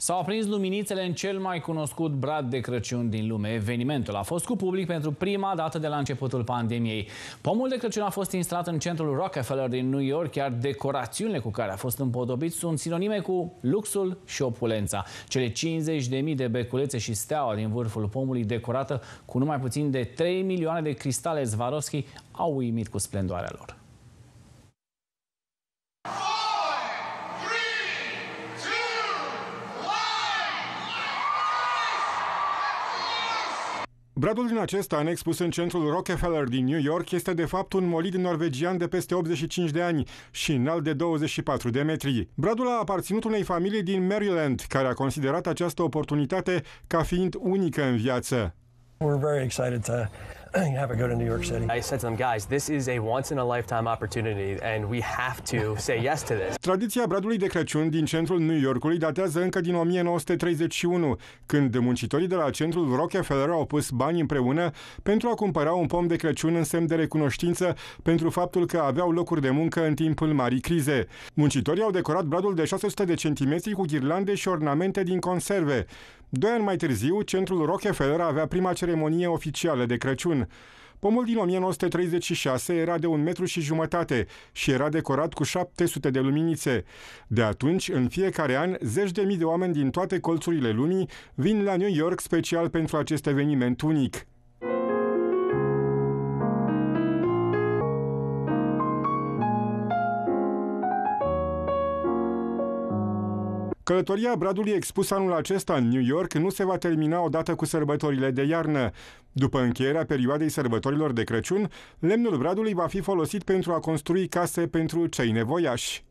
S-au aprins luminițele în cel mai cunoscut brad de Crăciun din lume. Evenimentul a fost cu public pentru prima dată de la începutul pandemiei. Pomul de Crăciun a fost instalat în centrul Rockefeller din New York, iar decorațiunile cu care a fost împodobit sunt sinonime cu luxul și opulența. Cele 50.000 de beculețe și steaua din vârful pomului decorată cu numai puțin de 3 milioane de cristale Swarovski au uimit cu splendoarea lor. Bradul din acest anex pus în centrul Rockefeller din New York, este de fapt un molid norvegian de peste 85 de ani și înalt de 24 de metri. Bradul a aparținut unei familii din Maryland, care a considerat această oportunitate ca fiind unică în viață. We're very excited to have a go to New York City. I said to them, guys, this is a once in a lifetime opportunity and we have to say yes to this. Tradiția bradului de Crăciun din centrul New Yorkului datează încă din 1931, când muncitorii de la centrul Rockefeller au pus bani împreună pentru a cumpăra un pom de Crăciun în semn de recunoștință pentru faptul că aveau locuri de muncă în timpul marii crize. Muncitorii au decorat bradul de 600 de centimetri cu ghirlande și ornamente din conserve. Doi ani mai târziu, centrul Rockefeller avea prima ceremonie oficială de Crăciun român. Pomul din 1936 era de un metru și jumătate și era decorat cu 700 de luminițe. De atunci, în fiecare an, zeci de mii de oameni din toate colțurile lumii vin la New York special pentru acest eveniment unic. Călătoria Bradului expusă anul acesta în New York nu se va termina odată cu sărbătorile de iarnă. După încheierea perioadei sărbătorilor de Crăciun, lemnul Bradului va fi folosit pentru a construi case pentru cei nevoiași.